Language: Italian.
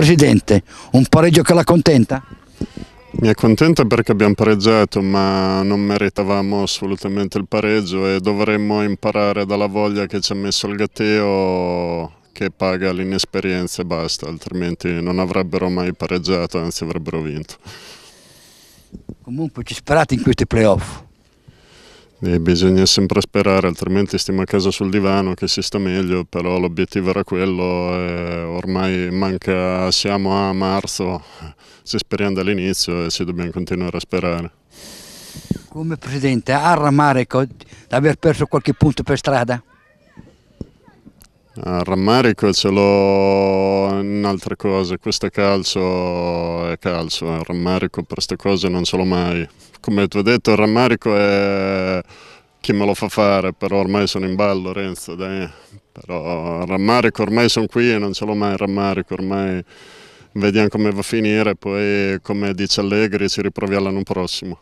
Presidente, un pareggio che la contenta? Mi accontenta perché abbiamo pareggiato ma non meritavamo assolutamente il pareggio e dovremmo imparare dalla voglia che ci ha messo il Gatteo che paga l'inesperienza e basta, altrimenti non avrebbero mai pareggiato, anzi avrebbero vinto. Comunque ci sperate in questi playoff? E bisogna sempre sperare, altrimenti stiamo a casa sul divano che si sta meglio, però l'obiettivo era quello, e eh, ormai manca, siamo a marzo, se speriamo dall'inizio e se dobbiamo continuare a sperare. Come Presidente, ha rammarico di aver perso qualche punto per strada? Il rammarico ce l'ho in altre cose, questo è calcio è calcio, il rammarico per queste cose non ce l'ho mai. Come ti ho detto il rammarico è chi me lo fa fare, però ormai sono in ballo Renzo, dai. Però rammarico ormai sono qui e non ce l'ho mai rammarico, ormai vediamo come va a finire, poi come dice Allegri ci riproviamo l'anno prossimo.